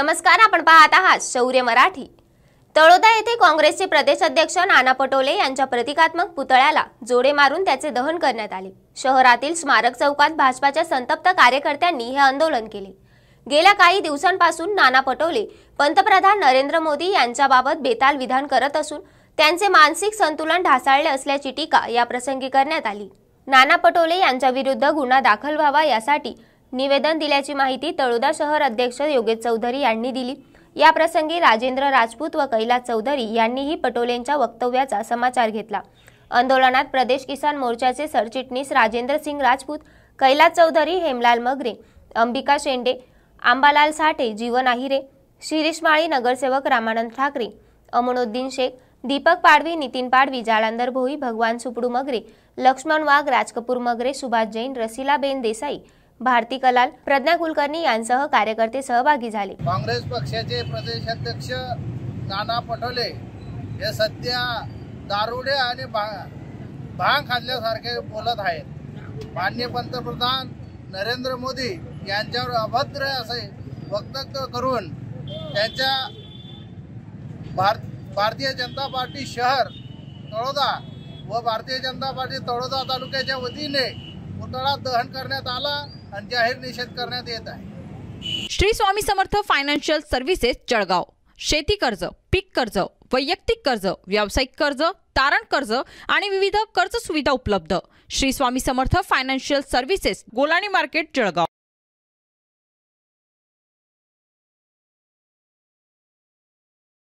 नमस्कार आपण पाहत आहात शौर्य मराठी तळोदा येथे काँग्रेसचे प्रदेशाध्यक्ष नाना पटोले यांच्या प्रतिकात्मक पुतळ्याला जोडे मारून त्याचे दहन करण्यात आले शहरातील स्मारक चौकात भाजपाच्या संतप्त कार्यकर्त्यांनी हे आंदोलन केले गेल्या काही दिवसांपासून नाना पटोले पंतप्रधान नरेंद्र मोदी यांच्याबाबत बेताल विधान करत असून त्यांचे मानसिक संतुलन ढासाळले असल्याची टीका या प्रसंगी करण्यात आली नाना पटोले यांच्या विरुद्ध गुन्हा दाखल व्हावा यासाठी निवेदन दिल्याची माहिती तळोदा शहर अध्यक्ष योगेश चौधरी यांनी दिली या प्रसंगी राजेंद्र राजपूत व कैलास चौधरी यांनीही पटोलेंच्या वक्तव्याचा समाचार घेतला आंदोलनात प्रदेश किसान मोर्चाचे सरचिटणीस राजेंद्र सिंग राजपूत कैलास चौधरी हेमलाल मगरे अंबिका शेंडे आंबालाल साठे जीवन आहिरे शिरीष माळी नगरसेवक रामानंद ठाकरे अमनुद्दीन शेख दीपक पाडवी नितीन पाडवी जालांदर भोई भगवान सुपडू मगरे लक्ष्मण वाघ राज कपूर मगरे सुभाष जैन रसिलाबेन देसाई भारती कलाल प्रज्ञा कुलकर्णी यांसह कार्यकर्ते सहभागी झाले काँग्रेस पक्षाचे प्रदेशाध्यक्ष नाना पटोले हे सध्या दारुडे आणि भांग खाल्ल्यासारखे बोलत आहेत मान्य पंतप्रधान नरेंद्र मोदी यांच्यावर अभद्र असे वक्तव्य करून त्यांच्या भारत भारतीय जनता पार्टी शहर तळोदा व भारतीय जनता पार्टी तळोदा तालुक्याच्या वतीने पुतळा दहन करण्यात आला आणि जाहीर निषेध करण्यात येत आहे श्री स्वामी समर्थ फायनान्शियल सर्व्हिसेस जळगाव शेती कर्ज पीक कर्ज वैयक्तिक कर्ज व्यावसायिक कर्ज तारण कर्ज आणि विविध कर्ज सुविधा उपलब्ध Shri Swami Samarth financial services Golani market Jalgaon